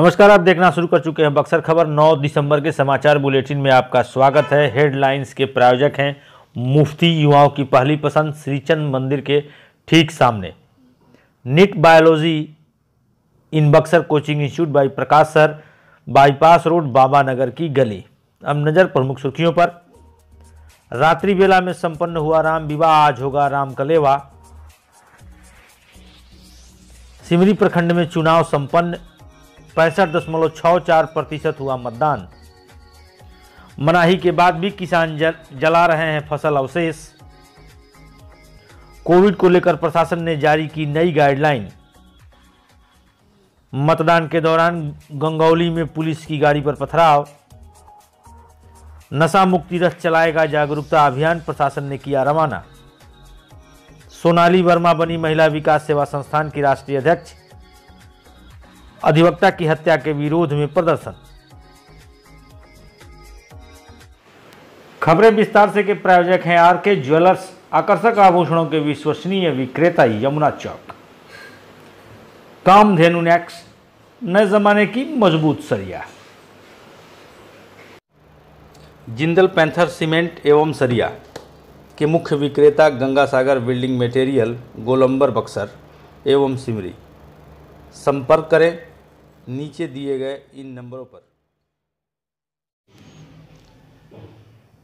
नमस्कार आप देखना शुरू कर चुके हैं बक्सर खबर 9 दिसंबर के समाचार बुलेटिन में आपका स्वागत है हेडलाइंस के प्रायोजक हैं मुफ्ती युवाओं की पहली पसंद श्रीचंद मंदिर के ठीक सामने NEET biology in Buxar coaching institute by Prakash sir bypass road Baba Nagar की गली अब नज़र प्रमुख सुर्खियों पर रात्रि बेला में संपन्न हुआ राम विवाह आज होगा राम कलेवा सिमरी प्रखंड में चुनाव संपन्न पैंसठ दशमलव छ चार प्रतिशत हुआ मतदान मनाही के बाद भी किसान जल, जला रहे हैं फसल अवशेष कोविड को लेकर प्रशासन ने जारी की नई गाइडलाइन मतदान के दौरान गंगौली में पुलिस की गाड़ी पर पथराव नशा मुक्ति रथ चलाएगा जागरूकता अभियान प्रशासन ने किया रवाना सोनाली वर्मा बनी महिला विकास सेवा संस्थान की राष्ट्रीय अध्यक्ष अधिवक्ता की हत्या के विरोध में प्रदर्शन खबरें विस्तार से के प्रायोजक हैं आर के ज्वेलर्स आकर्षक आभूषणों के विश्वसनीय विक्रेता यमुना चौक कामधेनु नेक्स नए जमाने की मजबूत सरिया जिंदल पैंथर सीमेंट एवं सरिया के मुख्य विक्रेता गंगा सागर बिल्डिंग मटेरियल गोलंबर बक्सर एवं सिमरी संपर्क करें नीचे दिए गए इन नंबरों पर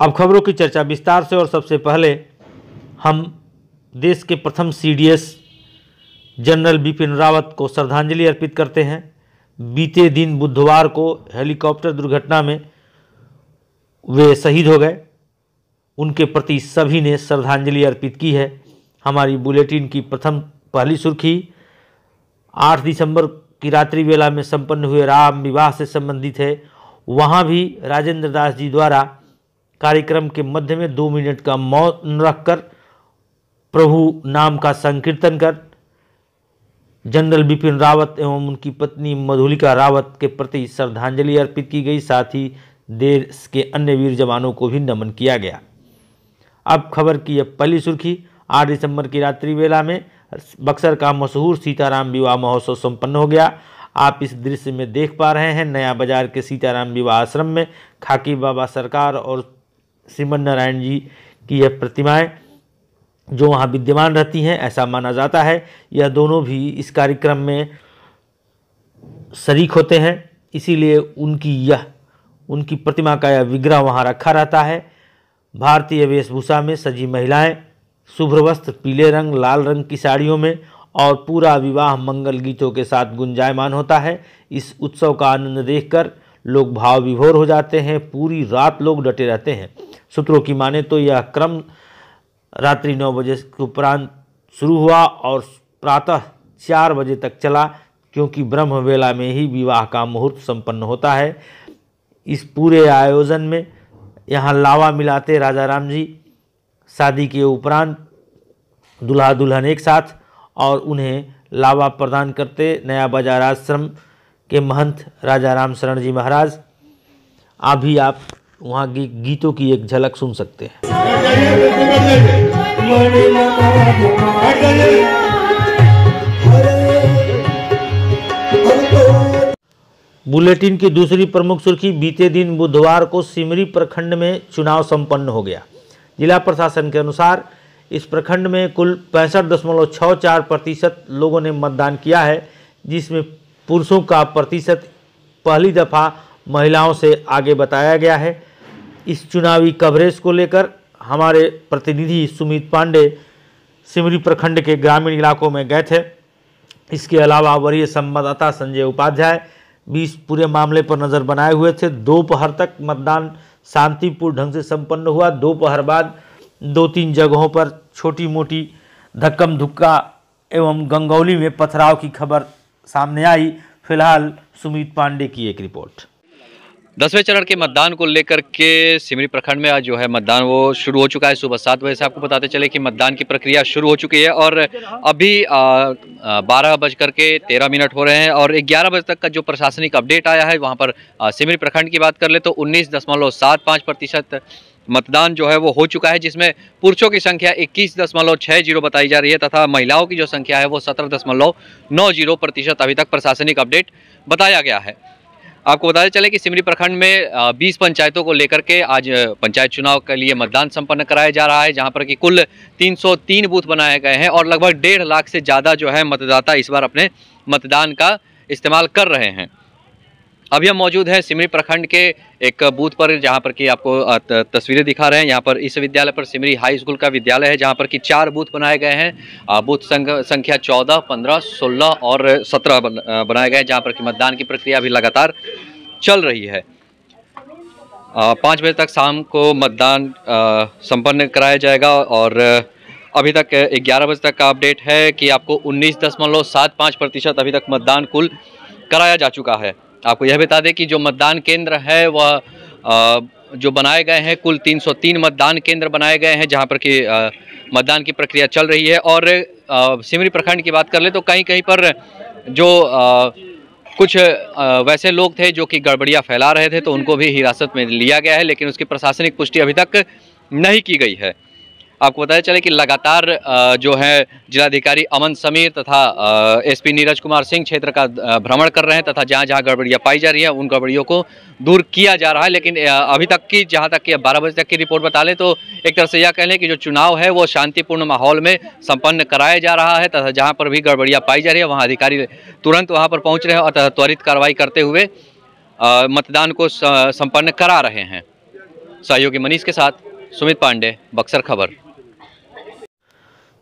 अब खबरों की चर्चा विस्तार से और सबसे पहले हम देश के प्रथम सीडीएस जनरल बिपिन रावत को श्रद्धांजलि अर्पित करते हैं बीते दिन बुधवार को हेलीकॉप्टर दुर्घटना में वे शहीद हो गए उनके प्रति सभी ने श्रद्धांजलि अर्पित की है हमारी बुलेटिन की प्रथम पहली सुर्खी 8 दिसंबर की रात्रि वेला में संपन्न हुए राम विवाह से संबंधित है वहाँ भी राजेंद्र दास जी द्वारा कार्यक्रम के मध्य में दो मिनट का मौन रखकर प्रभु नाम का संकीर्तन कर जनरल बिपिन रावत एवं उनकी पत्नी मधुलिका रावत के प्रति श्रद्धांजलि अर्पित की गई साथ ही देश के अन्य वीर जवानों को भी नमन किया गया अब खबर की यह पहली सुर्खी आठ दिसंबर की रात्रि वेला में बक्सर का मशहूर सीताराम विवाह महोत्सव संपन्न हो गया आप इस दृश्य में देख पा रहे हैं नया बाजार के सीताराम विवाह आश्रम में खाकी बाबा सरकार और श्रीमन नारायण जी की यह प्रतिमाएं जो वहाँ विद्यमान रहती हैं ऐसा माना जाता है यह दोनों भी इस कार्यक्रम में शरीक होते हैं इसीलिए उनकी यह उनकी प्रतिमा का यह विग्रह वहाँ रखा रहता है भारतीय वेशभूषा में सजी महिलाएं शुभ्र वस्त्र पीले रंग लाल रंग की साड़ियों में और पूरा विवाह मंगल गीतों के साथ गुंजायमान होता है इस उत्सव का आनंद देखकर लोग भाव विभोर हो जाते हैं पूरी रात लोग डटे रहते हैं सूत्रों की माने तो यह क्रम रात्रि नौ बजे के उपरांत शुरू हुआ और प्रातः चार बजे तक चला क्योंकि ब्रह्म वेला में ही विवाह का मुहूर्त संपन्न होता है इस पूरे आयोजन में यहाँ लावा मिलाते राजा राम जी शादी के उपरांत दुल्हा दुल्हन एक साथ और उन्हें लावा प्रदान करते नया बाजार आश्रम के महंत राजा राम शरण जी महाराज अभी आप वहाँ की गीतों की एक झलक सुन सकते हैं बुलेटिन की दूसरी प्रमुख सुर्खी बीते दिन बुधवार को सिमरी प्रखंड में चुनाव संपन्न हो गया जिला प्रशासन के अनुसार इस प्रखंड में कुल पैंसठ दशमलव छः चार प्रतिशत लोगों ने मतदान किया है जिसमें पुरुषों का प्रतिशत पहली दफ़ा महिलाओं से आगे बताया गया है इस चुनावी कवरेज को लेकर हमारे प्रतिनिधि सुमित पांडे सिमरी प्रखंड के ग्रामीण इलाकों में गए थे इसके अलावा वरीय संवाददाता संजय उपाध्याय भी इस पूरे मामले पर नज़र बनाए हुए थे दोपहर तक मतदान शांतिपूर्ण ढंग से संपन्न हुआ दोपहर बाद दो तीन जगहों पर छोटी मोटी धक्कम धुक्का एवं गंगौली में पथराव की खबर सामने आई फिलहाल सुमित पांडे की एक रिपोर्ट दसवें चरण के मतदान को लेकर के सिमरी प्रखंड में आज जो है मतदान वो शुरू हो चुका है सुबह सात बजे से आपको बताते चले कि मतदान की प्रक्रिया शुरू हो चुकी है और अभी बारह बज करके के तेरह मिनट हो रहे हैं और ग्यारह बजे तक का जो प्रशासनिक अपडेट आया है वहाँ पर सिमरी प्रखंड की बात कर ले तो उन्नीस दशमलव सात पाँच प्रतिशत मतदान जो है वो हो चुका है जिसमें पुरुषों की संख्या इक्कीस दशमलव छः जीरो बताई जा रही है तथा महिलाओं की जो संख्या है वो सत्रह दशमलव नौ जीरो प्रतिशत अभी तक प्रशासनिक अपडेट बताया गया है आपको बताते चले कि सिमरी प्रखंड में 20 पंचायतों को लेकर के आज पंचायत चुनाव के लिए मतदान संपन्न कराया जा रहा है जहां पर कि कुल 303 बूथ बनाए गए हैं और लगभग डेढ़ लाख से ज़्यादा जो है मतदाता इस बार अपने मतदान का इस्तेमाल कर रहे हैं अभी हम मौजूद हैं सिमरी प्रखंड के एक बूथ पर जहां पर कि आपको तस्वीरें दिखा रहे हैं यहां पर इस विद्यालय पर सिमरी हाई स्कूल का विद्यालय है जहां पर कि चार बूथ बनाए गए हैं बूथ संघ संख्या 14, 15, 16 और 17 बनाए गए हैं जहां पर कि मतदान की प्रक्रिया अभी लगातार चल रही है पाँच बजे तक शाम को मतदान संपन्न कराया जाएगा और अभी तक 11 बजे तक का अपडेट है कि आपको उन्नीस दशमलव सात पाँच प्रतिशत अभी तक मतदान कुल कराया जा चुका है आपको यह बता दें कि जो मतदान केंद्र है वह जो बनाए गए हैं कुल 303 मतदान केंद्र बनाए गए हैं जहां पर कि मतदान की प्रक्रिया चल रही है और सिमरी प्रखंड की बात कर ले तो कहीं कहीं पर जो आ, कुछ आ, वैसे लोग थे जो कि गड़बड़ियां फैला रहे थे तो उनको भी हिरासत में लिया गया है लेकिन उसकी प्रशासनिक पुष्टि अभी तक नहीं की गई है आपको बताया चले कि लगातार जो है जिलाधिकारी अमन समीर तथा एसपी नीरज कुमार सिंह क्षेत्र का भ्रमण कर रहे हैं तथा जहां जहां गड़बड़ियां पाई जा रही है उन गड़बड़ियों को दूर किया जा रहा है लेकिन अभी तक की जहां तक कि बारह बजे तक की रिपोर्ट बता लें तो एक तरह से यह कह लें कि जो चुनाव है वो शांतिपूर्ण माहौल में संपन्न कराया जा रहा है तथा जहाँ पर भी गड़बड़ियाँ पाई जा रही है वहाँ अधिकारी तुरंत वहाँ पर पहुँच रहे हैं और त्वरित कार्रवाई करते हुए मतदान को संपन्न करा रहे हैं सहयोगी मनीष के साथ सुमित पांडे बक्सर खबर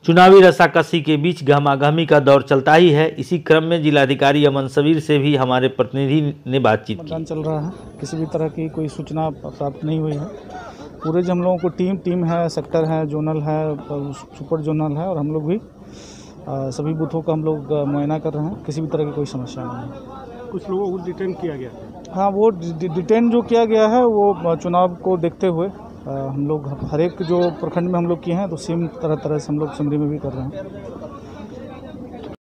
चुनावी रसाकसी के बीच गहमागहमी का दौर चलता ही है इसी क्रम में जिलाधिकारी अमन सबीर से भी हमारे प्रतिनिधि ने बातचीत की चल रहा है किसी भी तरह की कोई सूचना प्राप्त नहीं हुई है पूरे जो हम लोगों को टीम टीम है सेक्टर है जोनल है सुपर जोनल है और हम लोग भी आ, सभी बूथों का हम लोग मुआयना कर रहे हैं किसी भी तरह की कोई समस्या नहीं है कुछ लोगों को डिटेन किया गया हाँ वो डिटेन जो किया गया है वो चुनाव को देखते हुए हम लोग हर एक जो प्रखंड में हम लोग किए हैं तो सेम तरह तरह से हम लोग सिमरी में भी कर रहे हैं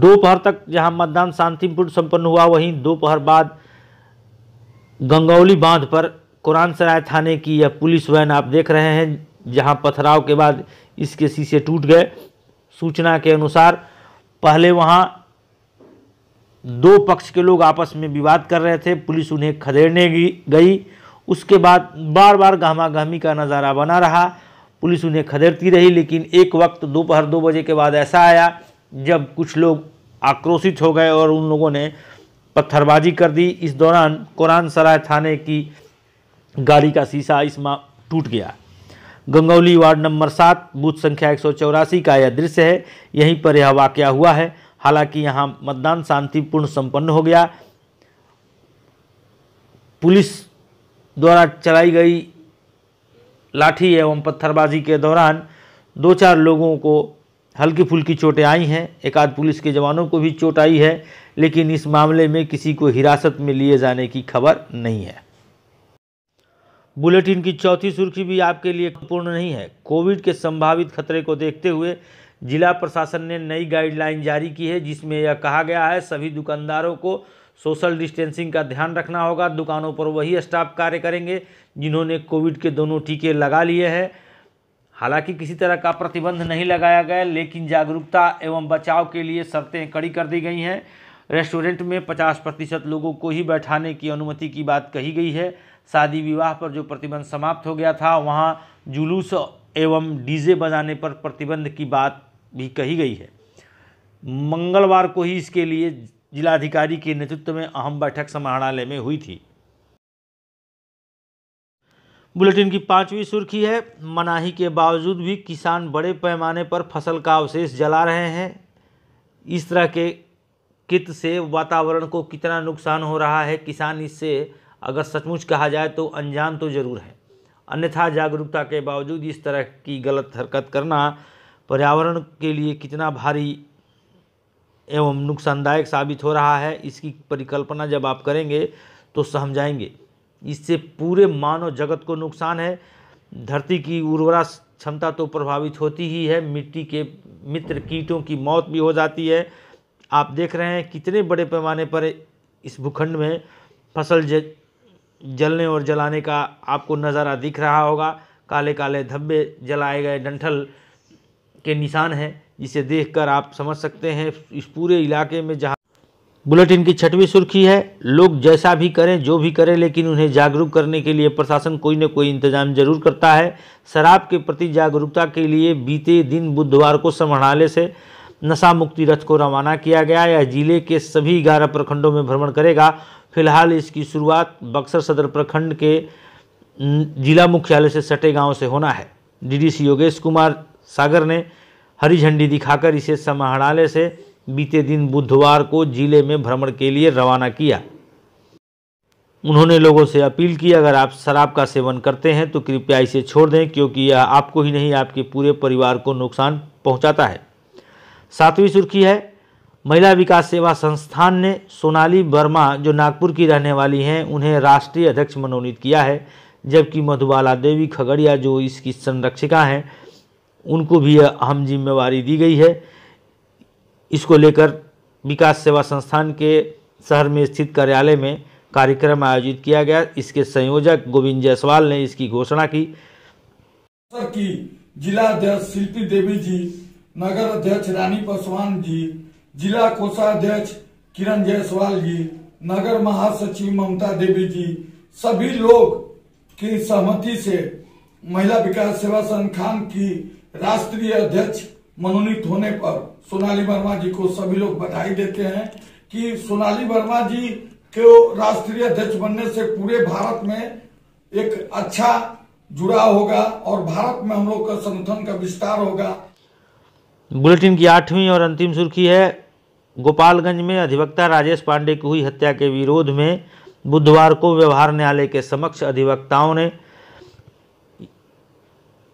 दोपहर तक जहां मतदान शांतिपूर्ण संपन्न हुआ वहीं दोपहर बाद गंगौली बांध पर कुरान सराय थाने की यह पुलिस वैन आप देख रहे हैं जहां पथराव के बाद इसके शीशे टूट गए सूचना के अनुसार पहले वहां दो पक्ष के लोग आपस में विवाद कर रहे थे पुलिस उन्हें खदेड़ने गई उसके बाद बार बार गहमा गहमी का नज़ारा बना रहा पुलिस उन्हें खदेड़ती रही लेकिन एक वक्त दोपहर दो बजे के बाद ऐसा आया जब कुछ लोग आक्रोशित हो गए और उन लोगों ने पत्थरबाजी कर दी इस दौरान कुरान सराय थाने की गाड़ी का शीशा इस माह टूट गया गंगौली वार्ड नंबर सात बूथ संख्या एक का यह दृश्य है यहीं पर यह वाक़ हुआ है हालांकि यहाँ मतदान शांतिपूर्ण संपन्न हो गया पुलिस द्वारा चलाई गई लाठी एवं पत्थरबाजी के दौरान दो चार लोगों को हल्की फुल्की चोटें आई हैं एक आध पुलिस के जवानों को भी चोट आई है लेकिन इस मामले में किसी को हिरासत में लिए जाने की खबर नहीं है बुलेटिन की चौथी सुर्खी भी आपके लिए पूर्ण नहीं है कोविड के संभावित खतरे को देखते हुए जिला प्रशासन ने नई गाइडलाइन जारी की है जिसमें यह कहा गया है सभी दुकानदारों को सोशल डिस्टेंसिंग का ध्यान रखना होगा दुकानों पर वही स्टाफ कार्य करेंगे जिन्होंने कोविड के दोनों टीके लगा लिए हैं हालांकि किसी तरह का प्रतिबंध नहीं लगाया गया लेकिन जागरूकता एवं बचाव के लिए शर्तें कड़ी कर दी गई हैं रेस्टोरेंट में 50 प्रतिशत लोगों को ही बैठाने की अनुमति की बात कही गई है शादी विवाह पर जो प्रतिबंध समाप्त हो गया था वहाँ जुलूस एवं डीजे बजाने पर प्रतिबंध की बात भी कही गई है मंगलवार को ही इसके लिए जिलाधिकारी के नेतृत्व में अहम बैठक समाहरणालय में हुई थी बुलेटिन की पांचवी सुर्खी है मनाही के बावजूद भी किसान बड़े पैमाने पर फसल का अवशेष जला रहे हैं इस तरह के कित से वातावरण को कितना नुकसान हो रहा है किसान इससे अगर सचमुच कहा जाए तो अनजान तो जरूर है अन्यथा जागरूकता के बावजूद इस तरह की गलत हरकत करना पर्यावरण के लिए कितना भारी एवं नुकसानदायक साबित हो रहा है इसकी परिकल्पना जब आप करेंगे तो समझाएंगे इससे पूरे मानव जगत को नुकसान है धरती की उर्वरा क्षमता तो प्रभावित होती ही है मिट्टी के मित्र कीटों की मौत भी हो जाती है आप देख रहे हैं कितने बड़े पैमाने पर इस भूखंड में फसल ज जलने और जलाने का आपको नज़ारा दिख रहा होगा काले काले धब्बे जलाए गए डंठल के निशान हैं इसे देखकर आप समझ सकते हैं इस पूरे इलाके में जहाँ बुलेटिन की छठवीं सुर्खी है लोग जैसा भी करें जो भी करें लेकिन उन्हें जागरूक करने के लिए प्रशासन कोई न कोई इंतजाम जरूर करता है शराब के प्रति जागरूकता के लिए बीते दिन बुधवार को समरणालय से नशा मुक्ति रथ को रवाना किया गया यह जिले के सभी ग्यारह प्रखंडों में भ्रमण करेगा फिलहाल इसकी शुरुआत बक्सर सदर प्रखंड के जिला मुख्यालय से सटे गाँव से होना है डीडीसी योगेश कुमार सागर ने हरी झंडी दिखाकर इसे समाहरणालय से बीते दिन बुधवार को जिले में भ्रमण के लिए रवाना किया उन्होंने लोगों से अपील की अगर आप शराब का सेवन करते हैं तो कृपया इसे छोड़ दें क्योंकि यह आपको ही नहीं आपके पूरे परिवार को नुकसान पहुंचाता है सातवीं सुर्खी है महिला विकास सेवा संस्थान ने सोनाली वर्मा जो नागपुर की रहने वाली हैं उन्हें राष्ट्रीय अध्यक्ष मनोनीत किया है जबकि मधुबाला देवी खगड़िया जो इसकी संरक्षिका हैं उनको भी अहम जिम्मेवारी दी गई है इसको लेकर विकास सेवा संस्थान के शहर में स्थित कार्यालय में कार्यक्रम आयोजित किया गया इसके संयोजक गोविंद जायसवाल ने इसकी घोषणा की की जिला अध्यक्ष शिल्पी देवी जी नगर अध्यक्ष रानी पासवान जी जिला कोषाध्यक्ष किरण जायसवाल जी नगर महासचिव ममता देवी जी सभी लोग की सहमति से महिला विकास सेवा संस्थान की राष्ट्रीय अध्यक्ष मनोनीत होने पर सोनाली वर्मा जी को सभी लोग बधाई देते हैं कि सोनाली वर्मा जी के राष्ट्रीय अध्यक्ष बनने से पूरे भारत में एक अच्छा जुड़ाव होगा और भारत में हम लोग का संगठन का विस्तार होगा बुलेटिन की आठवीं और अंतिम सुर्खी है गोपालगंज में अधिवक्ता राजेश पांडे की हुई हत्या के विरोध में बुधवार को व्यवहार न्यायालय के समक्ष अधिवक्ताओं ने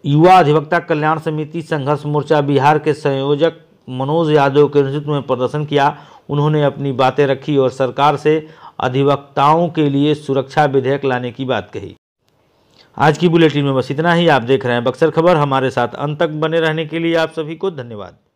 युवा अधिवक्ता कल्याण समिति संघर्ष मोर्चा बिहार के संयोजक मनोज यादव के नेतृत्व में प्रदर्शन किया उन्होंने अपनी बातें रखी और सरकार से अधिवक्ताओं के लिए सुरक्षा विधेयक लाने की बात कही आज की बुलेटिन में बस इतना ही आप देख रहे हैं बक्सर खबर हमारे साथ अंत तक बने रहने के लिए आप सभी को धन्यवाद